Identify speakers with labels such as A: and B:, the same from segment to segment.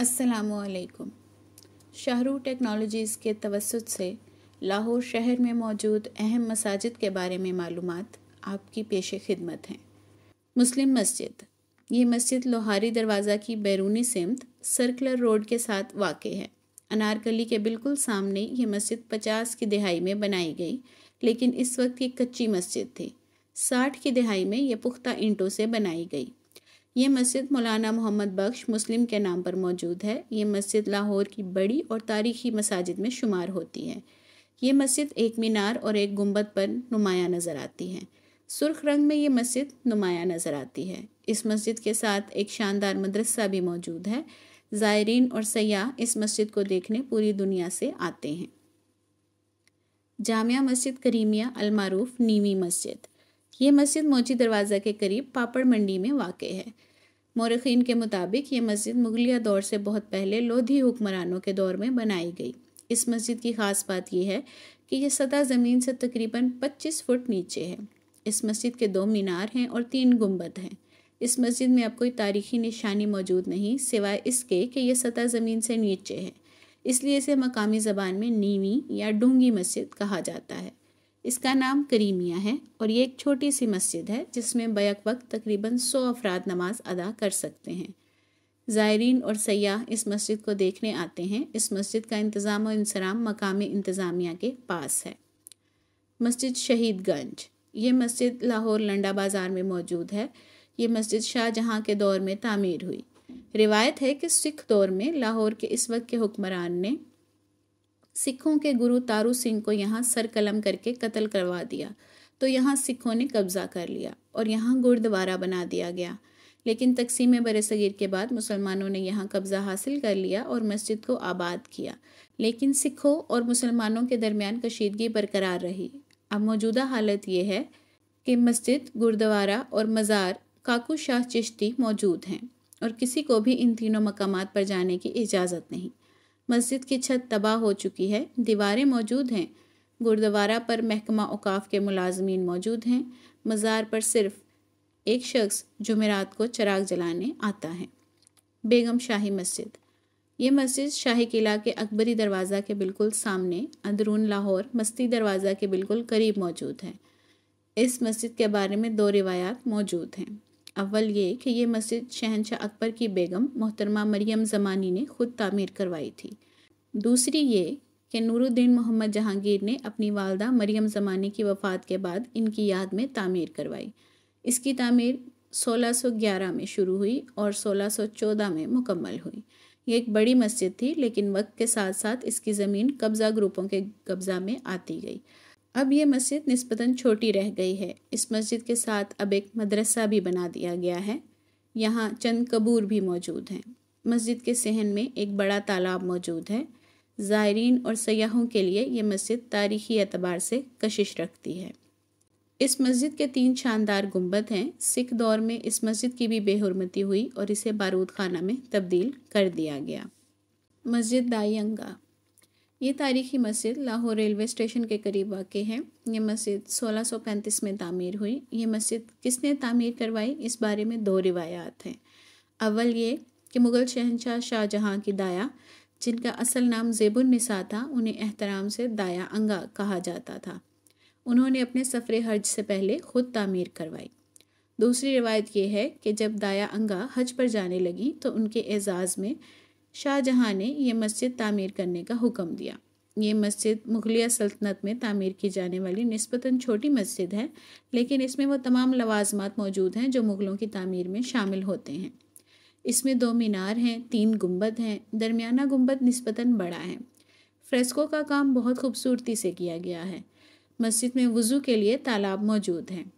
A: असलकुम शाहरू टेक्नोलॉजीज़ के तवसत से लाहौर शहर में मौजूद अहम मसाजिद के बारे में मालूम आपकी पेश खिदमत हैं मुस्लिम मस्जिद ये मस्जिद लोहारी दरवाज़ा की बैरूनी सिमत सर्कुलर रोड के साथ वाक़ है अनारकली के बिल्कुल सामने ये मस्जिद पचास की दिहाई में बनाई गई लेकिन इस वक्त ये कच्ची मस्जिद थी साठ की दहाई में यह पुख्ता ईंटों से बनाई गई ये मस्जिद मौलाना मोहम्मद बख्श मुस्लिम के नाम पर मौजूद है ये मस्जिद लाहौर की बड़ी और तारीखी मसाजिद में शुमार होती है ये मस्जिद एक मीनार और एक गुम्बद पर नुमाया नज़र आती है सुर्ख रंग में ये मस्जिद नुमाया नज़र आती है इस मस्जिद के साथ एक शानदार मदरसा भी मौजूद है ज़ायरीन और सयाह इस मस्जिद को देखने पूरी दुनिया से आते हैं जामिया मस्जिद करीमिया अलमारूफ नीमी मस्जिद ये मस्जिद मोची दरवाज़ा के करीब पापड़ मंडी में वाक़ है मौरखीन के मुताबिक ये मस्जिद मुगलिया दौर से बहुत पहले लोधी हुक्मरानों के दौर में बनाई गई इस मस्जिद की ख़ास बात यह है कि यह सतह ज़मीन से तकरीबन 25 फुट नीचे है इस मस्जिद के दो मीनार हैं और तीन गुम्बद हैं इस मस्जिद में अब कोई तारीखी निशानी मौजूद नहीं सिवाय इसके कि यह सतह ज़मीन से नीचे है इसलिए इसे मकामी ज़बान में नीवी या डूंगी मस्जिद कहा जाता है इसका नाम करीमिया है और ये एक छोटी सी मस्जिद है जिसमें बैक वक्त तकरीबन सौ अफराद नमाज अदा कर सकते हैं ज़ायरीन और सयाह इस मस्जिद को देखने आते हैं इस मस्जिद का इंतज़ाम और इंसराम मकामी इंतज़ामिया के पास है मस्जिद शहीदगंज ये मस्जिद लाहौर लंडा बाज़ार में मौजूद है ये मस्जिद शाहजहाँ के दौर में तामीर हुई रिवायत है कि सिख दौर में लाहौर के इस वक्त के हुक्मरान ने सिखों के गुरु तारू सिंह को यहाँ सरकलम करके कत्ल करवा दिया तो यहाँ सिखों ने कब्जा कर लिया और यहाँ गुरुद्वारा बना दिया गया लेकिन तकसीम सगीर के बाद मुसलमानों ने यहाँ कब्ज़ा हासिल कर लिया और मस्जिद को आबाद किया लेकिन सिखों और मुसलमानों के दरमियान कशीदगी बरकरार रही अब मौजूदा हालत ये है कि मस्जिद गुरुद्वारा और मज़ार काकू शाह चिश्ती मौजूद हैं और किसी को भी इन तीनों मकामात पर जाने की इजाज़त नहीं मस्जिद की छत तबाह हो चुकी है दीवारें मौजूद हैं गुरुद्वारा पर महकमा अवकाफ के मुलाजमीन मौजूद हैं मज़ार पर सिर्फ एक शख्स जुमेरात को चराग जलाने आता है बेगम शाही मस्जिद ये मस्जिद शाही किला के अकबरी दरवाज़ा के बिल्कुल सामने अंदरून लाहौर मस्ती दरवाज़ा के बिल्कुल करीब मौजूद है इस मस्जिद के बारे में दो रिवायात मौजूद हैं अव्वल ये कि यह मस्जिद शहनशाह अकबर की बेगम मोहतरमा मरियम ज़मानी ने खुद तामीर करवाई थी दूसरी ये कि नूरुद्दीन मोहम्मद जहांगीर ने अपनी वालदा मरियम ज़मानी की वफ़ात के बाद इनकी याद में तामीर करवाई इसकी तामीर 1611 में शुरू हुई और 1614 में मुकम्मल हुई ये एक बड़ी मस्जिद थी लेकिन वक्त के साथ साथ इसकी ज़मीन कब्ज़ा ग्रुपों के कब्ज़ा में आती गई अब ये मस्जिद नस्बता छोटी रह गई है इस मस्जिद के साथ अब एक मदरसा भी बना दिया गया है यहाँ चंद कबूर भी मौजूद हैं मस्जिद के सहन में एक बड़ा तालाब मौजूद है ज़ायरीन और सयाहों के लिए यह मस्जिद तारीखी अतबार से कशिश रखती है इस मस्जिद के तीन शानदार गुंबद हैं सिख दौर में इस मस्जिद की भी बेहरमती हुई और इसे बारूद खाना में तब्दील कर दिया गया मस्जिद दाइंगा ये तारीखी मस्जिद लाहौर रेलवे स्टेशन के करीब वाक़ है ये मस्जिद 1635 में तामीर हुई ये मस्जिद किसने तामीर करवाई इस बारे में दो रिवायात हैं अव्वल ये कि मुग़ल शहनशाह शाहजहाँ की दाया जिनका असल नाम जेबुलनिसा था उन्हें एहतराम से दाया अंगा कहा जाता था उन्होंने अपने सफ़र हज से पहले ख़ुद तामीर करवाई दूसरी रिवायत यह है कि जब दाया अंगा हज पर जाने लगी तो उनके एजाज़ में शाहजहाँ ने यह मस्जिद तामीर करने का हुक्म दिया ये मस्जिद मुगलिया सल्तनत में तामीर की जाने वाली नस्बता छोटी मस्जिद है लेकिन इसमें वो तमाम लवाजमात मौजूद हैं जो मुग़लों की तामीर में शामिल होते हैं इसमें दो मीनार हैं तीन गुंबद हैं दरमियाना गुंबद नस्बता बड़ा है फ्रेस्को का काम बहुत खूबसूरती से किया गया है मस्जिद में वज़ू के लिए तालाब मौजूद हैं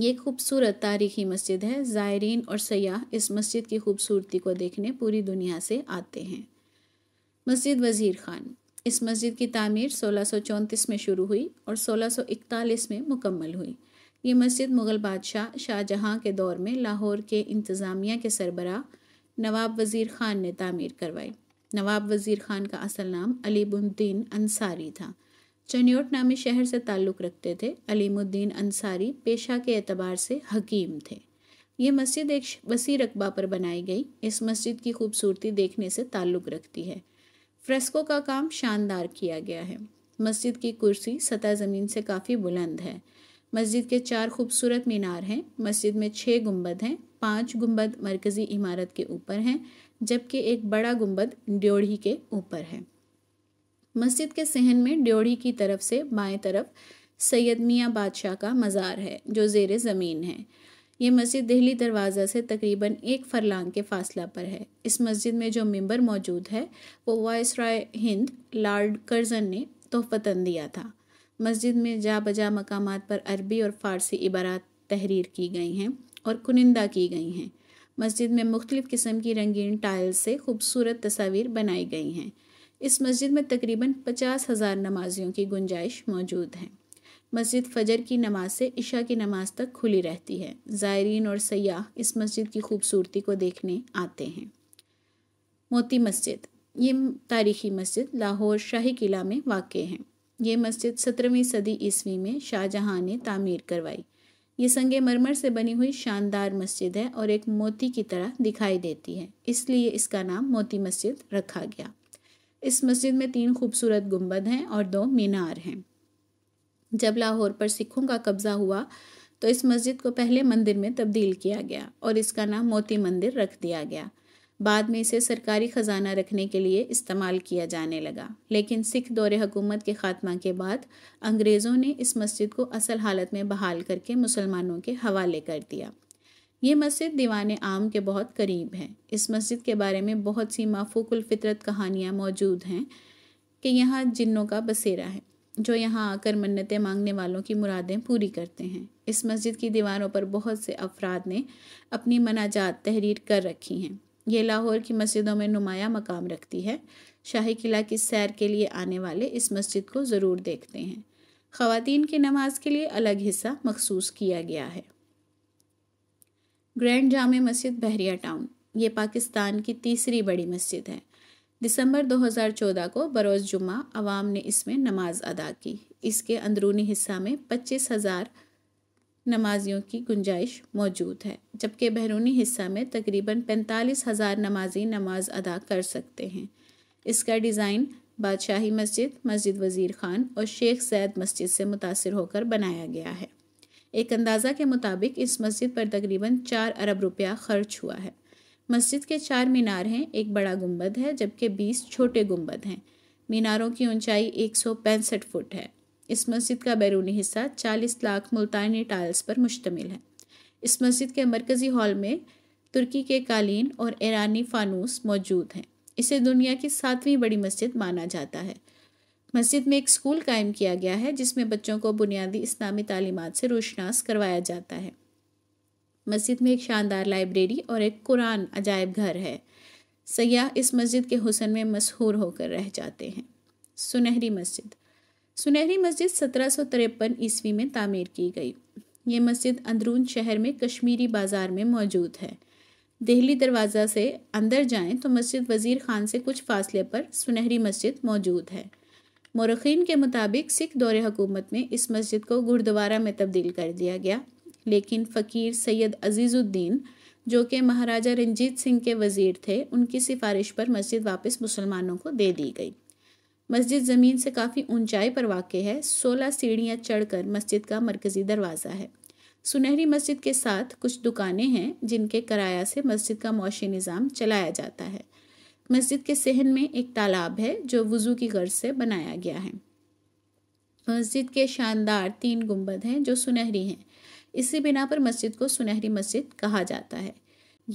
A: ये खूबसूरत तारीखी मस्जिद है ज़ायरीन और सयाह इस मस्जिद की खूबसूरती को देखने पूरी दुनिया से आते हैं मस्जिद वज़ीर ख़ान इस मस्जिद की तामीर चौंतीस में शुरू हुई और इकतालीस में मुकम्मल हुई ये मस्जिद मुग़ल बादशाह शाहजहाँ के दौर में लाहौर के इंतज़ामिया के सरबरा नवाब वज़ीर ख़ान ने तामीर करवाई नवाब वज़ीर ख़ान का असल नाम बुद्दीन अंसारी था चन्योट नामी शहर से ताल्लुक़ रखते थे अलीमुद्दीन अंसारी पेशा के एतबार से हकीम थे ये मस्जिद एक वसी रकबा पर बनाई गई इस मस्जिद की खूबसूरती देखने से ताल्लुक़ रखती है फ्रेस्को का काम शानदार किया गया है मस्जिद की कुर्सी सतह ज़मीन से काफ़ी बुलंद है मस्जिद के चार खूबसूरत मीनार हैं मस्जिद में छः गुंबद हैं पांच गुंबद मरकज़ी इमारत के ऊपर हैं जबकि एक बड़ा गुंबद ड्योढ़ी के ऊपर है मस्जिद के सहन में ड्योढ़ी की तरफ से बाएं तरफ सैयद मियाँ बादशाह का मज़ार है जो जेर ज़मीन है ये मस्जिद दिल्ली दरवाज़ा से तकरीबन एक फरलांग के फासला पर है इस मस्जिद में जो मेंबर मौजूद है वो viceroy Hind lord Curzon ने तोहफतन दिया था मस्जिद में जा बजा मकाम पर अरबी और फ़ारसी इबारात तहरीर की गई हैं और कुनिंदा की गई हैं मस्जिद में मुख्तलिफ़ किस्म की रंगीन टाइल्स से खूबसूरत तस्वीर बनाई गई हैं इस मस्जिद में तकरीबन पचास हज़ार नमाजियों की गुंजाइश मौजूद है मस्जिद फजर की नमाज से इशा की नमाज तक खुली रहती है ज़ायरीन और सयाह इस मस्जिद की खूबसूरती को देखने आते हैं मोती मस्जिद ये तारीखी मस्जिद लाहौर शाही किला में वाक़ है ये मस्जिद सत्रहवीं सदी ईस्वी में शाहजहाँ ने तामीर करवाई ये संग मरमर से बनी हुई शानदार मस्जिद है और एक मोती की तरह दिखाई देती है इसलिए इसका नाम मोती मस्जिद रखा गया इस मस्जिद में तीन खूबसूरत गुंबद हैं और दो मीनार हैं जब लाहौर पर सिखों का कब्जा हुआ तो इस मस्जिद को पहले मंदिर में तब्दील किया गया और इसका नाम मोती मंदिर रख दिया गया बाद में इसे सरकारी ख़जाना रखने के लिए इस्तेमाल किया जाने लगा लेकिन सिख दौरे हुकूमत के ख़ात्मा के बाद अंग्रेज़ों ने इस मस्जिद को असल हालत में बहाल करके मुसलमानों के हवाले कर दिया ये मस्जिद दीवान आम के बहुत करीब है इस मस्जिद के बारे में बहुत सी फितरत कहानियाँ मौजूद हैं कि यहाँ जिन्नों का बसेरा है जो यहाँ आकर मन्नतें मांगने वालों की मुरादें पूरी करते हैं इस मस्जिद की दीवारों पर बहुत से अफराद ने अपनी मनाजात तहरीर कर रखी हैं ये लाहौर की मस्जिदों में नुमाया मकाम रखती है शाही किला की सैर के लिए आने वाले इस मस्जिद को ज़रूर देखते हैं ख़वातीन की नमाज के लिए अलग हिस्सा मखसूस किया गया है ग्रैंड जाम मस्जिद बहरिया टाउन ये पाकिस्तान की तीसरी बड़ी मस्जिद है दिसंबर 2014 को बरोज़ जुमा आवाम ने इसमें नमाज अदा की इसके अंदरूनी हिस्सा में पच्चीस हज़ार नमाजियों की गुंजाइश मौजूद है जबकि बहरूनी हिस्सा में तकरीबन पैंतालीस हज़ार नमाजी नमाज अदा कर सकते हैं इसका डिज़ाइन बादशाही मस्जिद मस्जिद वज़ीर ख़ान और शेख जैद मस्जिद से मुतासर होकर बनाया गया है एक अंदाज़ा के मुताबिक इस मस्जिद पर तकरीबन चार अरब रुपया खर्च हुआ है मस्जिद के चार मीनार हैं एक बड़ा गुंबद है जबकि बीस छोटे गुंबद हैं मीनारों की ऊंचाई एक फुट है इस मस्जिद का बैरूनी हिस्सा 40 लाख मुल्तानी टाइल्स पर मुश्तमिल है इस मस्जिद के मरकज़ी हॉल में तुर्की के कालीन और ईरानी फानूस मौजूद हैं इसे दुनिया की सातवीं बड़ी मस्जिद माना जाता है मस्जिद में एक स्कूल कायम किया गया है जिसमें बच्चों को बुनियादी इस्लामी तालीमत से रोशनास करवाया जाता है मस्जिद में एक शानदार लाइब्रेरी और एक कुरान अजायब घर है सयाह इस मस्जिद के हुसन में मशहूर होकर रह जाते हैं सुनहरी मस्जिद सुनहरी मस्जिद सत्रह सौ तिरपन ईस्वी में तामीर की गई ये मस्जिद अंदरून शहर में कश्मीरी बाज़ार में मौजूद है दिल्ली दरवाज़ा से अंदर जाएं तो मस्जिद वज़ीर खान से कुछ फासले पर सुनहरी मस्जिद मौजूद है मौरखीन के मुताबिक सिख दौर हकूमत में इस मस्जिद को गुरुद्वारा में तब्दील कर दिया गया लेकिन फ़कीर सैयद अजीज़ुद्दीन जो कि महाराजा रंजीत सिंह के वज़ीर थे उनकी सिफारिश पर मस्जिद वापस मुसलमानों को दे दी गई मस्जिद ज़मीन से काफ़ी ऊंचाई पर वाक़ है सोलह सीढ़ियाँ चढ़कर मस्जिद का मरकज़ी दरवाज़ा है सुनहरी मस्जिद के साथ कुछ दुकानें हैं जिनके किराया से मस्जिद का मौशी निज़ाम चलाया जाता है मस्जिद के सहन में एक तालाब है जो वज़ू की गर्ज से बनाया गया है मस्जिद के शानदार तीन गुंबद हैं जो सुनहरी हैं इसी बिना पर मस्जिद को सुनहरी मस्जिद कहा जाता है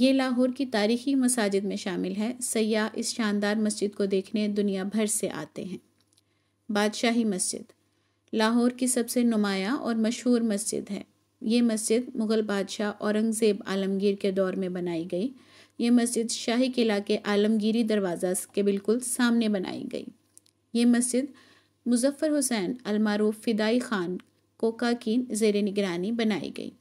A: ये लाहौर की तारीखी मसाजिद में शामिल है सयाह इस शानदार मस्जिद को देखने दुनिया भर से आते हैं बादशाही मस्जिद लाहौर की सबसे नुमाया और मशहूर मस्जिद है ये मस्जिद मुग़ल बादशाह औरंगज़ेब आलमगीर के दौर में बनाई गई ये मस्जिद शाही किला के आलमगीरी दरवाज़ा के बिल्कुल सामने बनाई गई ये मस्जिद मुजफ्फ़र हुसैन अलमारूफ फ़िदाई ख़ान कोका की जेर निगरानी बनाई गई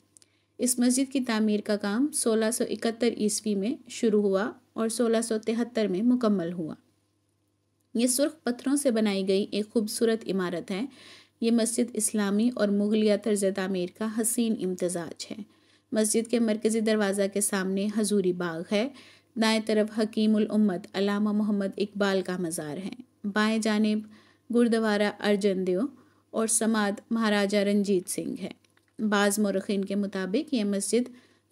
A: इस मस्जिद की तामीर का काम 1671 ईस्वी में शुरू हुआ और 1673 में मुकम्मल हुआ ये सुर्ख पत्थरों से बनाई गई एक खूबसूरत इमारत है ये मस्जिद इस्लामी और मुगलिया तर्ज तमीर का हसीन इम्तजाज है मस्जिद के मरकज़ी दरवाज़ा के सामने हजूरी बाग है दाएं तरफ हकीमुल उम्मत अलामा मोहम्मद इकबाल का मज़ार है बाएं जानब गुरुद्वारा अर्जन देव और समाद महाराजा रंजीत सिंह है बाज़ मरखीन के मुताबिक यह मस्जिद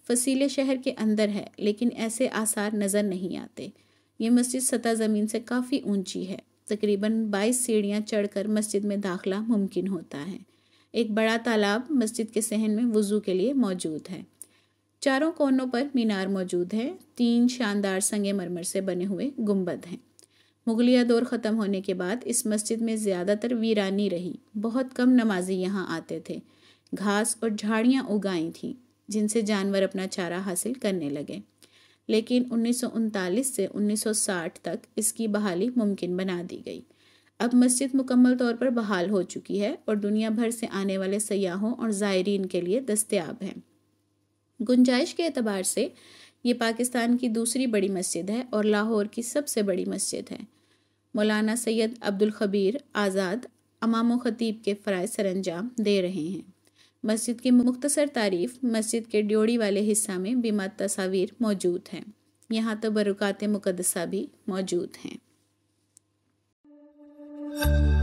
A: फसीले शहर के अंदर है लेकिन ऐसे आसार नज़र नहीं आते ये मस्जिद सतह ज़मीन से काफ़ी ऊंची है तकरीबन 22 सीढ़ियां चढ़कर मस्जिद में दाखला मुमकिन होता है एक बड़ा तालाब मस्जिद के सहन में वज़ू के लिए मौजूद है चारों कोनों पर मीनार मौजूद है तीन शानदार संगे मरमर से बने हुए गुंबद हैं मुगलिया दौर ख़त्म होने के बाद इस मस्जिद में ज़्यादातर वीरानी रही बहुत कम नमाजी यहाँ आते थे घास और झाड़ियाँ उगाई थीं जिनसे जानवर अपना चारा हासिल करने लगे लेकिन उन्नीस से 1960 तक इसकी बहाली मुमकिन बना दी गई अब मस्जिद मुकम्मल तौर पर बहाल हो चुकी है और दुनिया भर से आने वाले सयाहों और ज़ायरीन के लिए दस्तियाब है गुंजाइश के अतबार से ये पाकिस्तान की दूसरी बड़ी मस्जिद है और लाहौर की सबसे बड़ी मस्जिद है मौलाना सैयद अब्दुल खबीर आज़ाद अमाम ख़तीब के फ़राज सरंजाम दे रहे हैं मस्जिद की मुख्तसर तारीफ मस्जिद के ड्योड़ी वाले हिस्सा में बीमा तस्वीर मौजूद हैं यहाँ तो बरक़ात मुकदसा भी मौजूद हैं Música